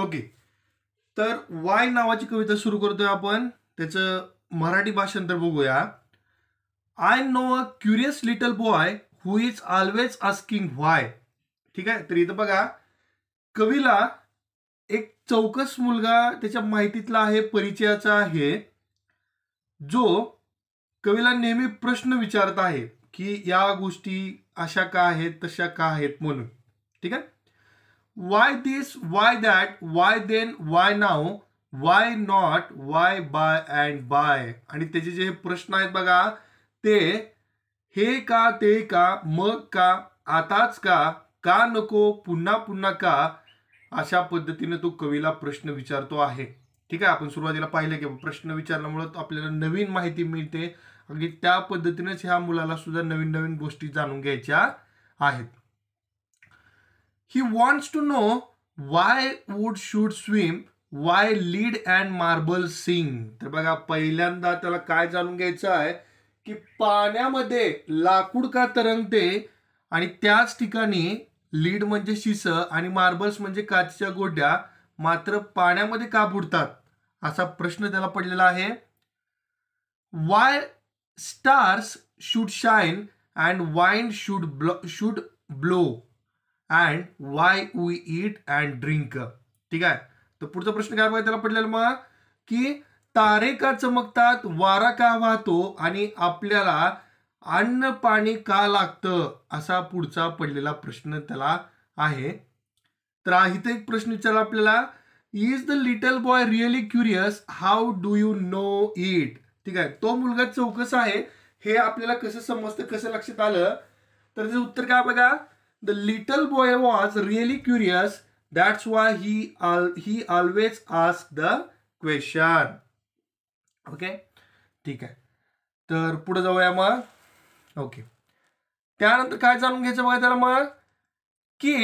Okay तर Y नावाची कविता सुरू करतोय आपण त्याचं मराठी भाषांतर बघूया I know a curious little boy who is always asking why ठीक आहे तर इथं बघा कवीला एक चौकस मुलगा त्याच्या माहितीतला आहे परिचयाचा आहे जो कवीला नेहमी प्रश्न विचारत आहे की या गोष्टी अशा का आहेत तशा का आहेत म्हणून ठीक आहे why this, why that, why then, why now, why not, why by and by आणि त्याचे जे प्रश्न आहेत बघा ते हे का ते का मग का आताच का का नको पुन्हा पुन्हा का अशा पद्धतीने तो कवीला प्रश्न विचारतो आहे ठीक आहे आपण सुरुवातीला पाहिलं की प्रश्न विचारल्यामुळं आपल्याला नवीन माहिती मिळते अगदी त्या पद्धतीनेच ह्या मुलाला सुद्धा नवीन नवीन गोष्टी जाणून घ्यायच्या आहेत he wants to know why would shoot swim why lead and marble sink तर बघा पहिल्यांदा त्याला काय जाणून घ्यायचं आहे की पाण्यामध्ये लाकूड का तरंगते आणि त्याच ठिकाणी लीड म्हणजे शिस आणि मार्बल्स म्हणजे काचच्या गोड्या मात्र पाण्यामध्ये का बुडतात असा प्रश्न त्याला पडलेला आहे why stars should shine and wind should bl should blow and why we eat and drink ठीक आहे तर पुढचा प्रश्न काय बघा त्याला पडलेला मग की तारे का चमकतात वारा का वाहतो आणि आपल्याला अन्न पाणी का लागतं असा पुढचा पडलेला प्रश्न त्याला आहे तर इथे एक प्रश्न विचारला आपल्याला is the little boy really curious how do you know it ठीक आहे तो मुलगा चौकस आहे हे आपल्याला कसं समजतं कसं लक्षात आलं तर त्याचं उत्तर काय बघा The little boy was really curious. That's why he, al he always asked the question. Okay ठीक आहे तर पुढे जाऊया मग ओके त्यानंतर काय जाणून घ्यायचं बघा त्याला मग की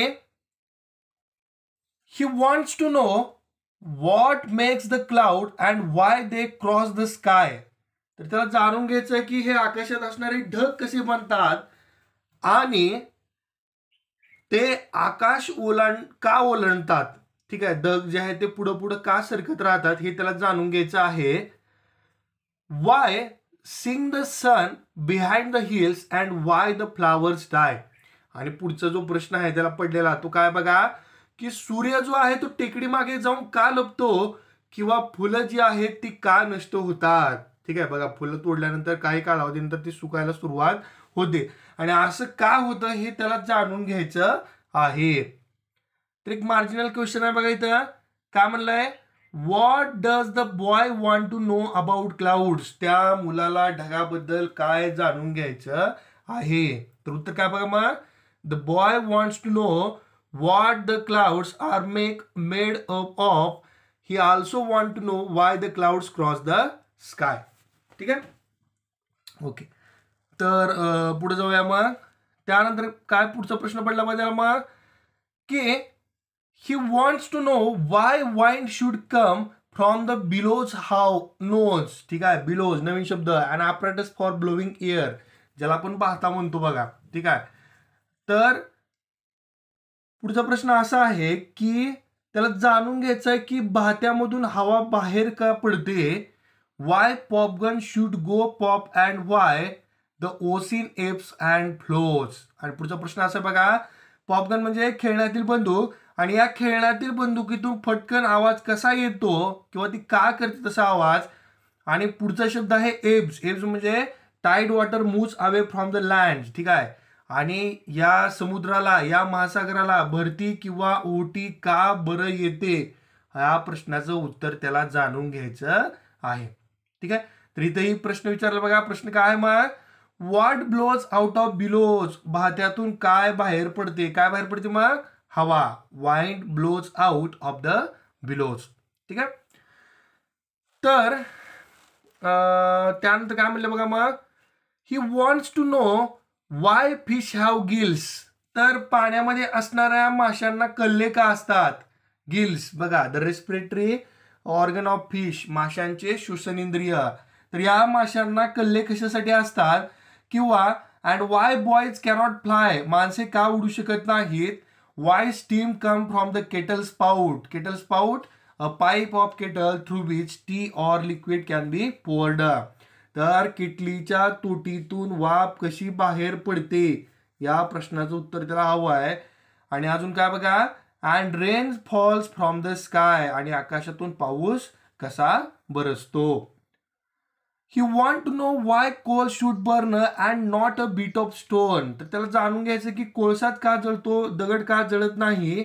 he wants to know what makes the cloud and why they cross the sky तर त्याला जाणून घ्यायचं की हे आकाशात असणारे ढग कसे बनतात आणि ते आकाश ओलांड का ओलांडतात ठीक आहे दग जे आहे ते पुढं पुढं का सरकत राहतात हे त्याला जाणून घ्यायचं आहे why sink the sun behind the hills and why the flowers die आणि पुढचा जो प्रश्न आहे त्याला पडलेला तो काय बघा की सूर्य जो आहे तो टेकडी मागे जाऊन का लपतो किंवा फुलं जी आहेत ती का नष्ट होतात ठीक आहे बघा फुलं तोडल्यानंतर काही कालावधीनंतर ती सुकायला सुरुवात होते आणि असं का होतं हे त्याला जाणून घ्यायचं आहे तर एक मार्जिनल क्वेश्चन आहे बघा इथं काय म्हणलंय what does the boy want to know about clouds त्या मुलाला ढगाबद्दल काय जाणून घ्यायचं आहे तर उत्तर काय बघा मग the boy wants to know what the clouds are make made up of he also want to know why the clouds cross the sky ठीक आहे ओके तर पुढे जाऊया मग त्यानंतर काय पुढचा प्रश्न पडला पाहिजे मग की he wants to know why wind should come from the bellows how knows ठीक आहे बिलोज नवीन शब्द and apparatus for blowing air ज्याला आपण पाहता म्हणतो बघा ठीक आहे तर पुढचा प्रश्न असा आहे की त्याला जाणून घ्यायचं आहे की बाहत्यामधून हवा बाहेर का पडते why popgun should go pop and why the ocean ebbs and flows आणि पुढचा प्रश्न असा बघा पॉपगन म्हणजे खेळण्यातील बंदूक आणि या खेळण्यातील बंदुकीतून फटकन आवाज कसा येतो किंवा ती का करते तसा आवाज आणि पुढचा शब्द आहे एब्स एब्स म्हणजे tide water moves away from the land ठीक आहे आणि या समुद्राला या महासागराला भरती किंवा ओटी का बरं येते या प्रश्नाचं उत्तर त्याला जाणून घ्यायचं आहे ठीक आहे तर इथेही प्रश्न विचारला बघा प्रश्न काय मग what blows out of bellows भात्यातून काय बाहेर पडते काय बाहेर पडते मग हवा wind blows out of the bellows ठीक आहे तर त्यानंतर काय म्हणलं बघा मग he wants to know why fish have gills तर पाण्यामध्ये असणाऱ्या माशांना कल्ले का असतात गिल्स बघा the respiratory organ of fish माशांचे इंद्रिय तर या माशांना कल्ले कशासाठी असतात किंवा and why boys cannot fly माणसे का उडू शकत नाहीत why steam come from the kettle spout kettle spout a pipe of kettle through which tea or liquid can be poured तर किटलीच्या तोटीतून वाफ कशी बाहेर पडते या प्रश्नाचं उत्तर त्याला हवं आहे आणि अजून काय बघा and rain falls from the sky आणि आकाशातून पाऊस कसा बरसतो he want to know why coal should burn and not a bit of stone तर त्याला जाणून घ्यायचं की कोळसात का जळतो दगड का जळत नाही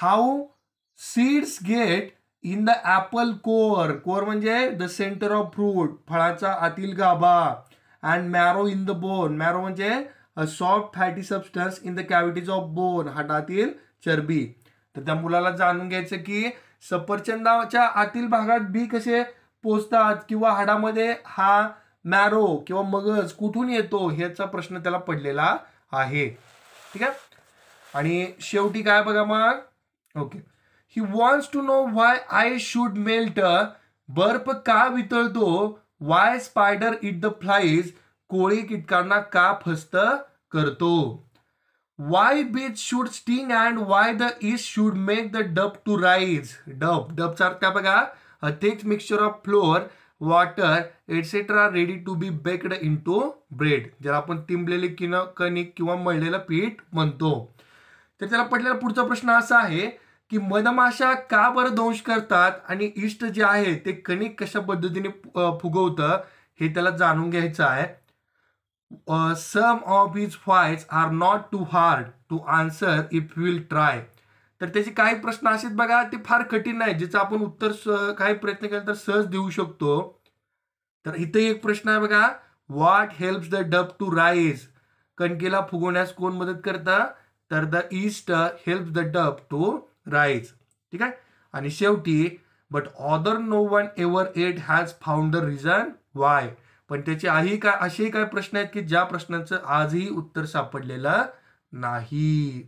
how seeds get in the apple core core म्हणजे द सेंटर ऑफ फ्रूट फळाचा आतील गाभा and marrow in the bone marrow म्हणजे a soft fatty substance in the cavities of bone हाटातील चरबी तर त्या मुलाला जाणून घ्यायचं की सफरचंदाच्या आतील भागात बी कसे पोचतात किंवा हाडामध्ये हा मॅरो किंवा मगज कुठून येतो ह्याचा प्रश्न त्याला पडलेला आहे ठीक आहे आणि शेवटी काय बघा मग okay he wants to know why ice should melt बर्फ का वितळतो why spider eat the flies कोळी किटकांना का फस्त करतो why bee should sting and why the yeast should make the dough to rise dough डबचा अर्थ काय बघा a thick mixture of flour water etcetera ready to be baked into bread ज्याला आपण तिंबलेले किंवा कणिक किंवा मळलेलं पीठ म्हणतो तर त्याला पडलेला पुढचा प्रश्न असा आहे की मधमाशा का बरं दंश करतात आणि इष्ट जे आहे ते कणिक कशा पद्धतीने फुगवतं हे त्याला जाणून घ्यायचं आहे some of his fights are not too hard to answer if will try तर त्याचे काही प्रश्न असेच बघा ते फार कठीण नाही ज्याचं आपण उत्तर काही प्रयत्न केला तर सहज देऊ शकतो तर इथे एक प्रश्न आहे बघा what helps the dough to rise कणकेला फुगवण्यास कोण मदत करतं तर the yeast help the dough to rise ठीक आहे आणि शेवटी but other no one ever yet has found the reason why पण त्याचे आही काय असेही काय प्रश्न आहेत की ज्या प्रश्नांचं आजही उत्तर सापडलेलं नाही